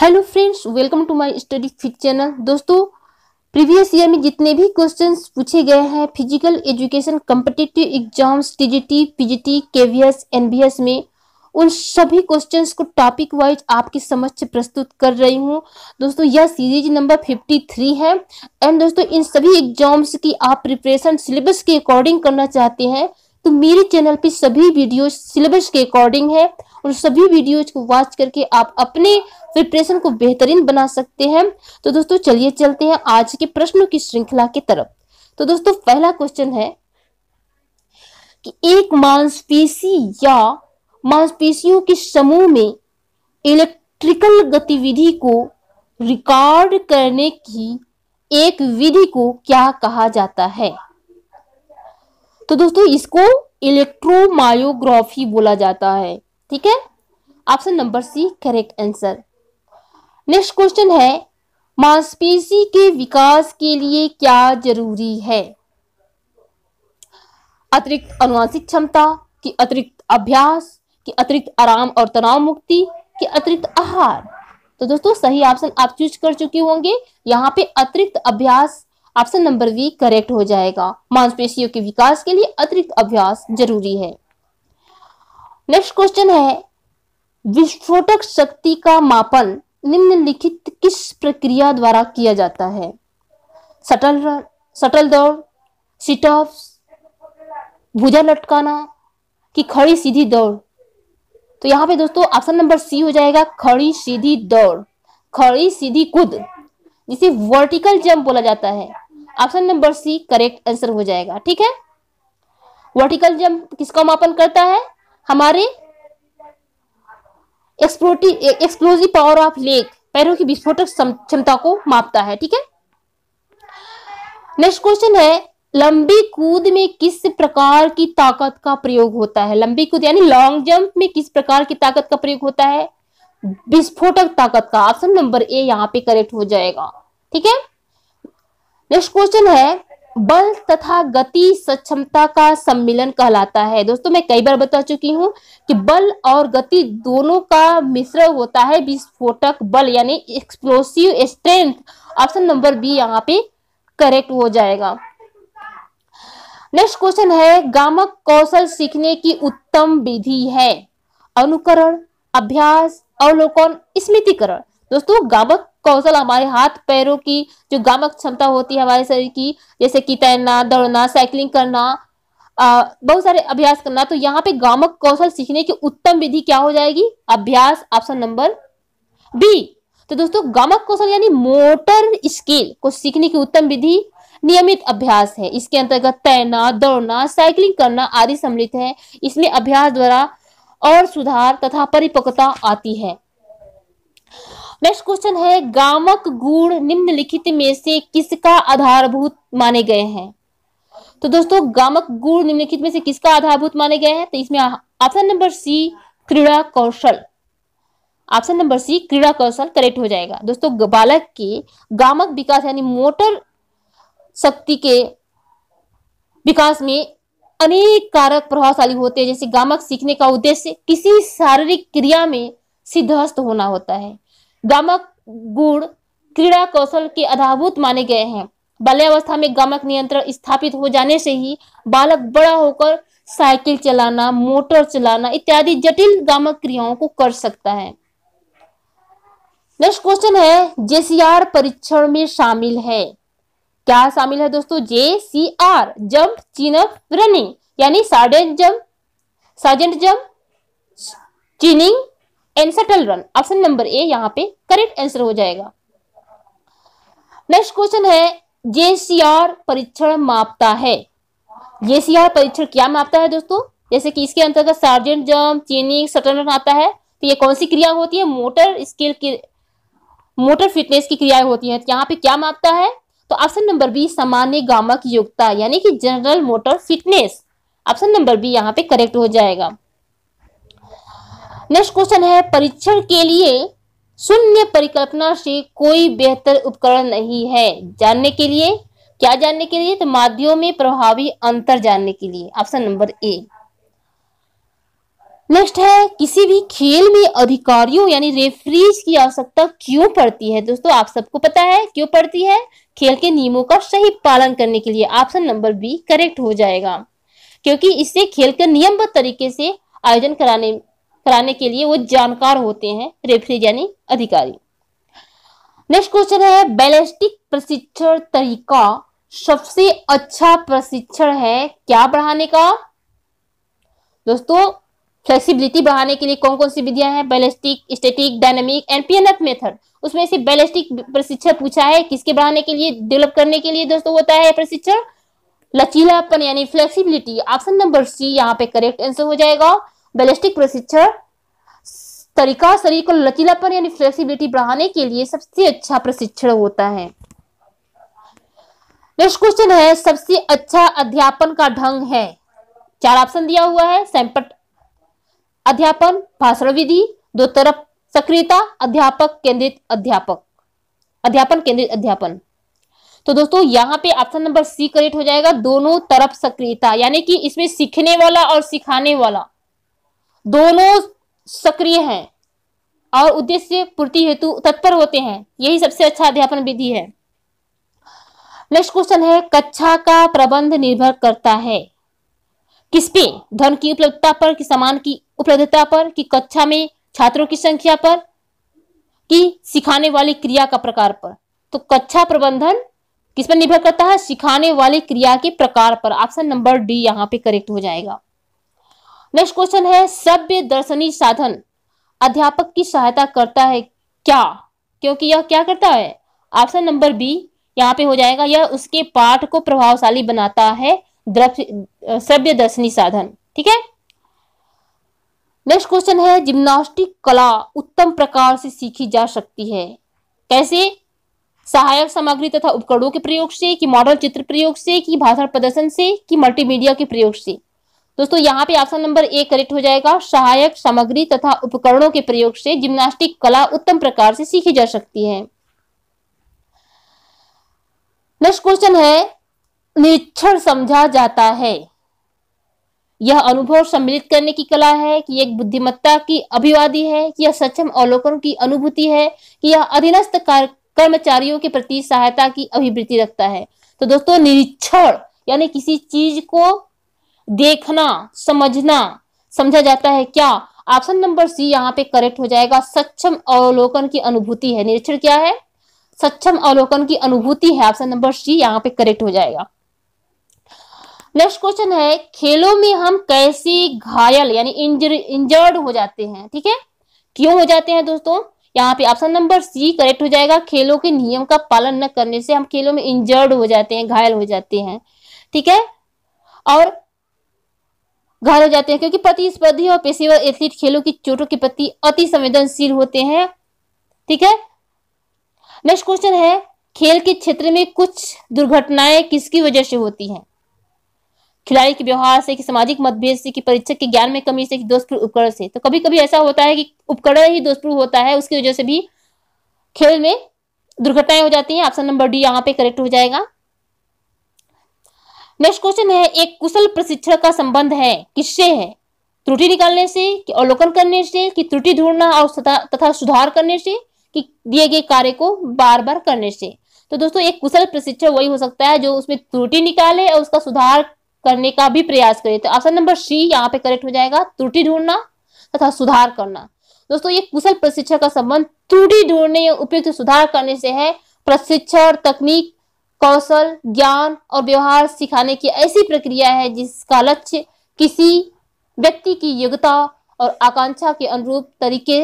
hello friends welcome to my study fit channel दोस्तों previous year में जितने भी क्वेश्चंस पूछे गए हैं physical education competitive exams TGT PGT KVS NBS में उन सभी क्वेश्चंस को टॉपिक वाइज आपके समक्ष प्रस्तुत कर रही हूँ दोस्तों यह सीरीज नंबर फिफ्टी थ्री है एंड दोस्तों इन सभी एग्जाम्स की आप प्रिपरेशन सिलेबस के अकॉर्डिंग करना चाहते हैं तो मेरे चैनल पर सभी वीडियो सिलेबस के अकॉर्डिंग है उन सभी वीडियोज को वॉच करके आप अपने प्रिपरेशन को बेहतरीन बना सकते हैं तो दोस्तों चलिए चलते हैं आज के प्रश्नों की श्रृंखला की तरफ तो दोस्तों पहला क्वेश्चन है कि एक मांसपेशी या मांसपेशियों के समूह में इलेक्ट्रिकल गतिविधि को रिकॉर्ड करने की एक विधि को क्या कहा जाता है तो दोस्तों इसको इलेक्ट्रोमायोग्राफी बोला जाता है ठीक है option number C correct answer next question है मांसपेशी के विकास के लिए क्या जरूरी है अतिरिक्त अनुवांशिक क्षमता की अतिरिक्त अभ्यास की अतिरिक्त आराम और तनाव मुक्ति की अतिरिक्त आहार तो दोस्तों सही ऑप्शन आप चूज कर चुके होंगे यहाँ पे अतिरिक्त अभ्यास ऑप्शन नंबर वी करेक्ट हो जाएगा मांसपेशियों के विकास के लिए अतिरिक्त अभ्यास जरूरी है नेक्स्ट क्वेश्चन है विस्फोटक शक्ति का मापन निम्नलिखित किस प्रक्रिया द्वारा किया जाता है सटल सटल दौड़ सिटअप्स भुजा लटकाना कि खड़ी सीधी दौड़ तो यहाँ पे दोस्तों ऑप्शन नंबर सी हो जाएगा खड़ी सीधी दौड़ खड़ी सीधी कूद जिसे वर्टिकल जंप बोला जाता है option number C correct answer हो जाएगा ठीक है वर्टिकल जंप किसका मापन करता है हमारे एक्सप्लोजिव पावर ऑफ लेक पैरों की विस्फोटक क्षमता को मापता है ठीक है नेक्स्ट क्वेश्चन है लंबी कूद में किस प्रकार की ताकत का प्रयोग होता है लंबी कूद यानी लॉन्ग जंप में किस प्रकार की ताकत का प्रयोग होता है विस्फोटक ताकत का ऑप्शन नंबर ए यहाँ पे करेक्ट हो जाएगा ठीक है नेक्स्ट क्वेश्चन है बल तथा गति सक्षमता का सम्मिलन कहलाता है दोस्तों मैं कई बार बता चुकी हूँ कि बल और गति दोनों का मिश्र होता है विस्फोटक बल यानी explosive strength option number B यहाँ पे करेक्ट हो जाएगा नेक्स्ट क्वेश्चन है गामक कौशल सीखने की उत्तम विधि है अनुकरण अभ्यास अवलोकन स्मृतिकरण दोस्तों गामक कौशल हमारे हाथ पैरों की जो गामक क्षमता होती है हमारे शरीर की जैसे कि तैरना दौड़ना साइकिलिंग करना बहुत सारे अभ्यास करना तो यहाँ पे गामक कौशल सीखने की उत्तम विधि क्या हो जाएगी अभ्यास ऑप्शन नंबर बी तो दोस्तों गामक कौशल यानी मोटर स्किल को सीखने की उत्तम विधि नियमित अभ्यास है इसके अंतर्गत तैरना दौड़ना साइकिलिंग करना आदि सम्मिलित है इसमें अभ्यास द्वारा और सुधार तथा परिपक्वता आती है नेक्स्ट क्वेश्चन है गामक गुण निम्नलिखित में से किसका आधारभूत माने गए हैं तो दोस्तों गामक गुण निम्नलिखित में से किसका आधारभूत माने गए हैं तो इसमें ऑप्शन नंबर सी क्रीड़ा कौशल ऑप्शन नंबर सी क्रीड़ा कौशल करेक्ट हो जाएगा दोस्तों बालक के गामक विकास यानी मोटर शक्ति के विकास में अनेक कारक प्रभावशाली होते हैं जैसे गामक सीखने का उद्देश्य किसी शारीरिक क्रिया में सिद्धस्त होना होता है गमक गुण क्रीड़ा कौशल के आधारभूत माने गए हैं बाल्यावस्था में गमक नियंत्रण स्थापित हो जाने से ही बालक बड़ा होकर साइकिल चलाना मोटर चलाना इत्यादि जटिल गामक क्रियाओं को कर सकता है नेक्स्ट क्वेश्चन है जेसीआर परीक्षण में शामिल है क्या शामिल है दोस्तों J C R jump chin running यानी Sargent jump Sargent jump chinning and shuttle run option number A यहाँ पे करेक्ट आंसर हो जाएगा नेक्स्ट क्वेश्चन है जेसीआर परीक्षण मापता है जेसीआर परीक्षण क्या मापता है दोस्तों जैसे कि इसके अंतर्गत Sargent jump chinning shuttle run आता है तो ये कौन सी क्रिया होती है मोटर स्किल की मोटर फिटनेस की क्रियाएं होती है तो यहाँ पे क्या मापता है तो ऑप्शन नंबर बी सामान्य गामक योग्यता यानी कि general motor fitness option number B यहाँ पे करेक्ट हो जाएगा नेक्स्ट क्वेश्चन है परीक्षण के लिए शून्य परिकल्पना से कोई बेहतर उपकरण नहीं है जानने के लिए क्या जानने के लिए तो माध्यम में प्रभावी अंतर जानने के लिए ऑप्शन नंबर ए नेक्स्ट है किसी भी खेल में अधिकारियों यानी रेफरीज की आवश्यकता क्यों पड़ती है दोस्तों आप सबको पता है क्यों पड़ती है खेल के नियमों का सही पालन करने के लिए ऑप्शन नंबर बी करेक्ट हो जाएगा क्योंकि इससे खेल का नियमबद्ध तरीके से आयोजन कराने कराने के लिए वो जानकार होते हैं रेफरी यानी अधिकारी नेक्स्ट क्वेश्चन है बैलिस्टिक प्रशिक्षण तरीका सबसे अच्छा प्रशिक्षण है क्या बढ़ाने का दोस्तों फ्लेक्सिबिलिटी बढ़ाने के लिए कौन कौन सी विधियां हैं ballistic static dynamic and F method उसमें से बैलिस्टिक प्रशिक्षण पूछा है किसके बढ़ाने के लिए डेवलप करने के लिए दोस्तों होता है प्रशिक्षण लचीलापन यानी फ्लेक्सिबिलिटी ऑप्शन नंबर सी यहाँ पे करेक्ट आंसर हो जाएगा बैलिस्टिक प्रशिक्षण तरीका शरीर को लचीलापन यानी फ्लेक्सिबिलिटी बढ़ाने के लिए सबसे अच्छा प्रशिक्षण होता है नेक्स्ट क्वेश्चन है सबसे अच्छा अध्यापन का ढंग है चार ऑप्शन दिया हुआ है सैंपट अध्यापन भाषण विधि दो तरफ सक्रियता अध्यापक केंद्रित अध्यापक अध्यापन केंद्रित अध्यापन तो दोस्तों यहाँ पे ऑप्शन नंबर सी करेक्ट हो जाएगा दोनों तरफ सक्रियता यानी कि इसमें सीखने वाला और सिखाने वाला दोनों सक्रिय हैं और उद्देश्य पूर्ति हेतु तत्पर होते हैं यही सबसे अच्छा अध्यापन विधि है नेक्स्ट क्वेश्चन है कक्षा का प्रबंध निर्भर करता है किस पे धन की उपलब्धता पर कि सामान की उपलब्धता पर कि कक्षा में छात्रों की संख्या पर कि सिखाने वाली क्रिया का प्रकार पर तो कक्षा प्रबंधन किस पर निर्भर करता है सिखाने वाली क्रिया के प्रकार पर ऑप्शन नंबर डी यहाँ पे करेक्ट हो जाएगा नेक्स्ट क्वेश्चन है सभ्य दर्शनी साधन अध्यापक की सहायता करता है क्या क्योंकि यह क्या करता है ऑप्शन नंबर बी यहाँ पे हो जाएगा यह उसके पाठ को प्रभावशाली बनाता है सभ्य दर्शनी साधन ठीक है नेक्स्ट क्वेश्चन है जिम्नास्टिक कला उत्तम प्रकार से सीखी जा सकती है कैसे सहायक सामग्री तथा उपकरणों के प्रयोग से कि मॉडल चित्र प्रयोग से कि भाषण प्रदर्शन से कि मल्टीमीडिया के प्रयोग से दोस्तों यहाँ पे ऑप्शन नंबर ए करेक्ट हो जाएगा सहायक सामग्री तथा उपकरणों के प्रयोग से जिम्नास्टिक कला उत्तम प्रकार से सीखी जा सकती है नेक्स्ट क्वेश्चन है निरीक्षण समझा जाता है यह अनुभव सम्मिलित करने की कला है कि एक बुद्धिमत्ता की अभिवादी है कि यह सक्षम अवलोकन की अनुभूति है कि यह अधीनस्थ कर्मचारियों के प्रति सहायता की अभिवृत्ति रखता है तो दोस्तों निरीक्षण यानी किसी चीज को देखना समझना समझा जाता है क्या ऑप्शन नंबर सी यहाँ पे करेक्ट हो जाएगा सक्षम अवलोकन की अनुभूति है निरीक्षण क्या है सक्षम अवलोकन की अनुभूति है ऑप्शन नंबर सी यहाँ पे करेक्ट हो जाएगा नेक्स्ट क्वेश्चन है खेलों में हम कैसे घायल यानी इंजर, इंजर्ड हो जाते हैं ठीक है क्यों हो जाते हैं दोस्तों यहाँ पे ऑप्शन नंबर सी करेक्ट हो जाएगा खेलों के नियम का पालन न करने से हम खेलों में इंजर्ड हो जाते हैं घायल हो जाते हैं ठीक है और घायल हो जाते हैं क्योंकि प्रतिस्पर्धी और पेशेवर एथलीट खेलों की चोटों के प्रति अति संवेदनशील होते हैं ठीक है नेक्स्ट क्वेश्चन है खेल के क्षेत्र में कुछ दुर्घटनाएं किसकी वजह से होती हैं खिलाड़ी के व्यवहार से कि सामाजिक मतभेद से कि परीक्षक के ज्ञान में कमी से कि दोषपूर्ण उपकरण से तो कभी कभी ऐसा होता है कि उपकरण ही दोषपूर्ण होता है उसकी वजह से भी खेल में दुर्घटनाएं हो जाती हैं ऑप्शन नंबर डी यहाँ पे करेक्ट हो जाएगा नेक्स्ट क्वेश्चन है एक कुशल प्रशिक्षण का संबंध है किससे है त्रुटि निकालने से कि अवलोकन करने से कि त्रुटि ढूंढना और तथा सुधार करने से कि दिए गए कार्य को बार बार करने से तो दोस्तों एक कुशल प्रशिक्षण वही हो सकता है जो उसमें त्रुटि निकाले और उसका सुधार करने का भी प्रयास करे तो ऑप्शन नंबर सी यहाँ पे करेक्ट हो जाएगा त्रुटि ढूंढना तथा सुधार करना दोस्तों ये कुशल प्रशिक्षण का संबंध त्रुटि ढूंढने या उपयुक्त सुधार करने से है प्रशिक्षण तकनीक कौशल ज्ञान और व्यवहार सिखाने की ऐसी प्रक्रिया है जिसका लक्ष्य किसी व्यक्ति की योग्यता और आकांक्षा के अनुरूप तरीके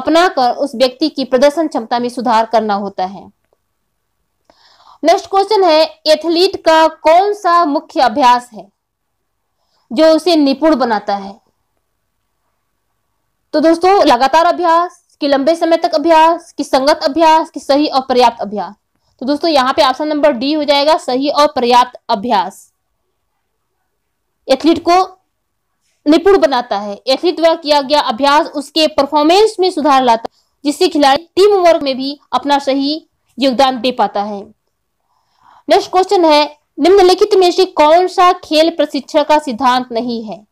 अपनाकर उस व्यक्ति की प्रदर्शन क्षमता में सुधार करना होता है नेक्स्ट क्वेश्चन है एथलीट का कौन सा मुख्य अभ्यास है जो उसे निपुण बनाता है तो दोस्तों लगातार अभ्यास कि लंबे समय तक अभ्यास कि संगत अभ्यास कि सही और पर्याप्त अभ्यास तो दोस्तों यहाँ पे ऑप्शन नंबर डी हो जाएगा सही और पर्याप्त अभ्यास एथलीट को निपुण बनाता है एथलीट द्वारा किया गया अभ्यास उसके परफॉर्मेंस में सुधार लाता जिससे खिलाड़ी टीम वर्क में भी अपना सही योगदान दे पाता है नेक्स्ट क्वेश्चन है निम्नलिखित में से कौन सा खेल प्रशिक्षण का सिद्धांत नहीं है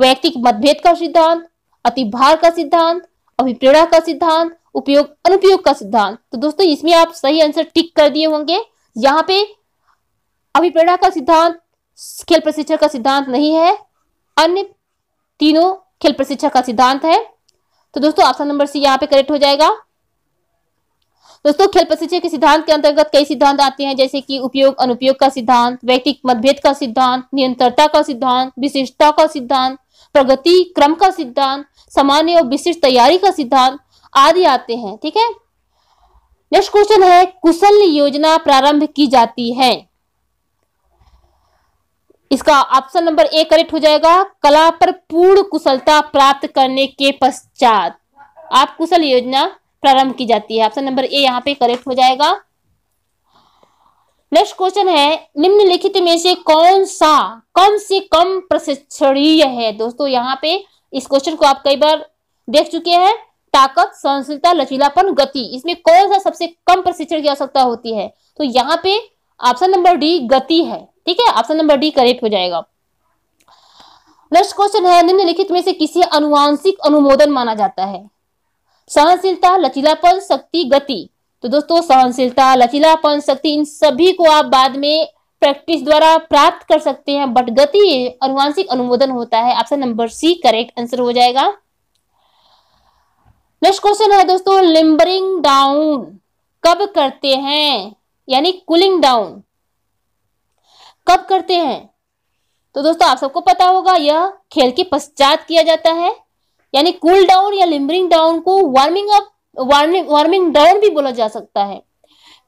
व्यक्तिक मतभेद का सिद्धांत अतिभार का सिद्धांत अभिप्रेरणा का सिद्धांत उपयोग अनुपयोग का सिद्धांत तो दोस्तों इसमें आप सही आंसर टिक कर दिए होंगे यहाँ पे अभिप्रेरणा का सिद्धांत खेल प्रशिक्षण का सिद्धांत नहीं है अन्य तीनों खेल प्रशिक्षण का सिद्धांत है तो दोस्तों ऑप्शन नंबर सी यहाँ पे करेक्ट हो जाएगा दोस्तों खेल प्रशिक्षण के सिद्धांत के अंतर्गत कई सिद्धांत आते हैं जैसे कि उपयोग अनुपयोग का सिद्धांत व्यक्तिक मतभेद का सिद्धांत निरंतरता का सिद्धांत विशिष्टता का सिद्धांत प्रगति क्रम का सिद्धांत सामान्य और विशिष्ट तैयारी का सिद्धांत आदि आते हैं ठीक है नेक्स्ट क्वेश्चन है कुशल योजना प्रारंभ की जाती है इसका ऑप्शन नंबर ए करेक्ट हो जाएगा कला पर पूर्ण कुशलता प्राप्त करने के पश्चात आप कुशल योजना प्रारंभ की जाती है ऑप्शन नंबर ए यहाँ पे करेक्ट हो जाएगा नेक्स्ट क्वेश्चन है निम्नलिखित में से कौन सा कम से कम प्रशिक्षणीय है दोस्तों यहाँ पे इस क्वेश्चन को आप कई बार देख चुके हैं ताकत सहनशीलता लचीलापन गति इसमें कौन सा सबसे कम प्रशिक्षण की आवश्यकता होती है तो यहाँ पे ऑप्शन नंबर डी गति है ठीक है ऑप्शन नंबर डी करेक्ट हो जाएगा नेक्स्ट क्वेश्चन है निम्नलिखित में से किसी अनुवांशिक अनुमोदन माना जाता है सहनशीलता लचीलापन शक्ति गति तो दोस्तों सहनशीलता लचीलापन शक्ति इन सभी को आप बाद में प्रैक्टिस द्वारा प्राप्त कर सकते हैं बट गति अनुवांशिक अनुमोदन होता है option number C correct answer हो जाएगा नेक्स्ट क्वेश्चन है दोस्तों लिम्बरिंग डाउन कब करते हैं यानी कूलिंग डाउन कब करते हैं तो दोस्तों आप सबको पता होगा यह खेल के पश्चात किया जाता है यानी कूल डाउन या लिम्बरिंग डाउन को warming up warming warming down भी बोला जा सकता है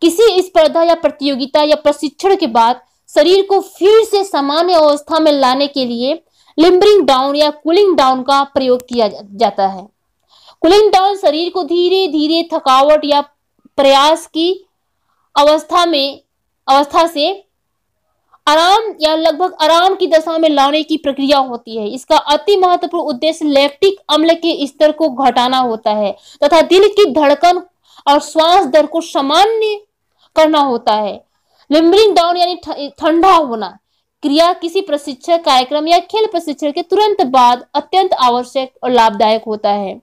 किसी स्पर्धा या प्रतियोगिता या प्रशिक्षण के बाद शरीर को फिर से सामान्य अवस्था में लाने के लिए लिम्बरिंग डाउन या कूलिंग डाउन का प्रयोग किया जाता है कुलिंग डाउन शरीर को धीरे धीरे थकावट या प्रयास की अवस्था में अवस्था से आराम या लगभग आराम की दशा में लाने की प्रक्रिया होती है इसका अति महत्वपूर्ण उद्देश्य लैक्टिक अम्ल के स्तर को घटाना होता है तथा दिल की धड़कन और श्वास दर को सामान्य करना होता है लिम्बरिंग डाउन यानी ठंडा होना क्रिया किसी प्रशिक्षण कार्यक्रम या खेल प्रशिक्षण के तुरंत बाद अत्यंत आवश्यक और लाभदायक होता है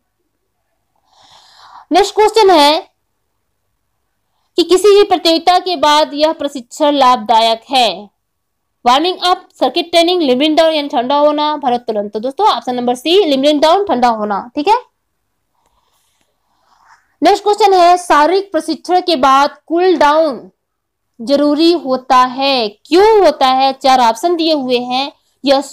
नेक्स्ट क्वेश्चन है कि किसी भी प्रतियोगिता के बाद यह प्रशिक्षण लाभदायक है warming up circuit training limit down यानी ठंडा होना भारोत्तोलन तो दोस्तों option number C limit down ठंडा होना ठीक है नेक्स्ट क्वेश्चन है शारीरिक प्रशिक्षण के बाद कूल डाउन जरूरी होता है क्यों होता है चार ऑप्शन दिए हुए हैं यह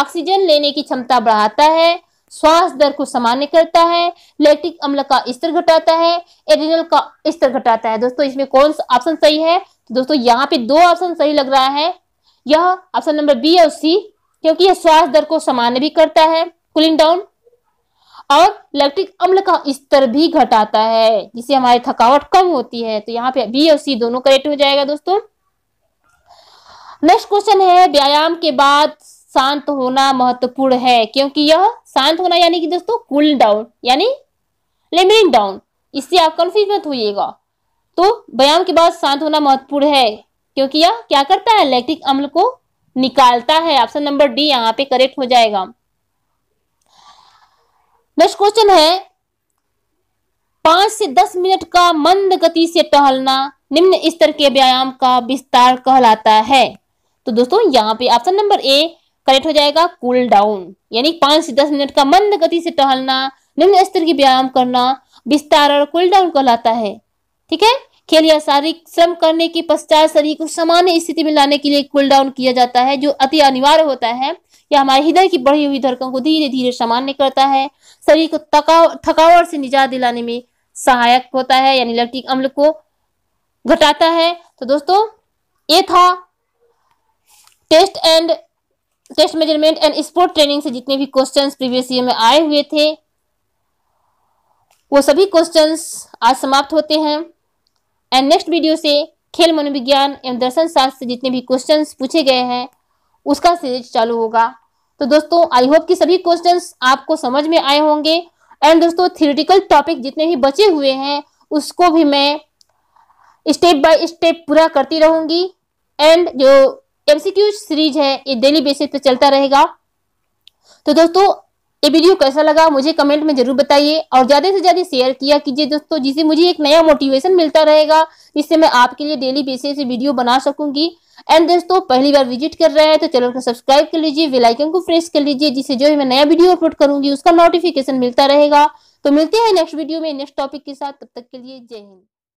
ऑक्सीजन लेने की क्षमता बढ़ाता है श्वास दर को सामान्य करता है लैक्टिक अम्ल का स्तर घटाता है एडिनल का स्तर घटाता है दोस्तों इसमें कौन सा ऑप्शन सही है तो दोस्तों यहाँ पे दो ऑप्शन सही लग रहा है यह ऑप्शन नंबर बी और सी क्योंकि यह श्वास दर को सामान्य भी करता है कूलिंग डाउन और लैक्टिक अम्ल का स्तर भी घटाता है जिससे हमारी थकावट कम होती है तो यहाँ पे बी और सी दोनों करेक्ट हो जाएगा दोस्तों नेक्स्ट क्वेश्चन है व्यायाम के बाद शांत होना महत्वपूर्ण है क्योंकि यह शांत होना यानी कि दोस्तों कूल डाउन यानी लिमिटिंग डाउन इससे आप कंफ्यूज मत होइएगा तो व्यायाम के बाद शांत होना महत्वपूर्ण है क्योंकि यह क्या करता है लैक्टिक अम्ल को निकालता है ऑप्शन नंबर डी यहाँ पे करेक्ट हो जाएगा नेक्स्ट क्वेश्चन है पांच से दस मिनट का मंद गति से टहलना निम्न स्तर के व्यायाम का विस्तार कहलाता है तो दोस्तों यहाँ पे ऑप्शन नंबर ए करेक्ट हो जाएगा कूल डाउन यानी पांच से दस मिनट का मंद गति से टहलना निम्न स्तर की व्यायाम करना विस्तार और कूल डाउन कहलाता है ठीक है खेल या शारीरिक श्रम करने के पश्चात शरीर को सामान्य स्थिति में लाने के लिए कूल डाउन किया जाता है जो अति अनिवार्य होता है यह हमारे हृदय की बढ़ी हुई धड़कन को धीरे धीरे सामान्य करता है शरीर को थकावट से निजात दिलाने में सहायक होता है यानी लैक्टिक अम्ल को घटाता है तो दोस्तों ये था test and test measurement and sport training से जितने भी क्वेश्चन प्रीवियस ईयर में आए हुए थे वो सभी क्वेश्चन आज समाप्त होते हैं एंड नेक्स्ट वीडियो से खेल मनोविज्ञान एवं दर्शन शास्त्र से जितने भी क्वेश्चन पूछे गए हैं उसका सीरीज चालू होगा तो दोस्तों आई होप कि सभी क्वेश्चन आपको समझ में आए होंगे एंड दोस्तों थियोरिटिकल टॉपिक जितने भी बचे हुए हैं उसको भी मैं स्टेप बाय स्टेप पूरा करती रहूंगी एंड जो एमसीक्यू सीरीज है ये डेली बेसिस पे चलता रहेगा तो दोस्तों ये वीडियो कैसा लगा मुझे कमेंट में जरूर बताइए और ज़्यादा से ज़्यादा शेयर किया कीजिए दोस्तों जिससे मुझे एक नया मोटिवेशन मिलता रहेगा जिससे मैं आपके लिए डेली बेसिस पे वीडियो बना सकूंगी एंड दोस्तों पहली बार विजिट कर रहे हैं तो चैनल को सब्सक्राइब कर लीजिए वेलाइकन को प्रेस कर लीजिए जिससे जो मैं नया वीडियो अपलोड करूंगी उसका नोटिफिकेशन मिलता रहेगा तो मिलते हैं नेक्स्ट वीडियो में नेक्स्ट टॉपिक के साथ तब तक के लिए जय हिंद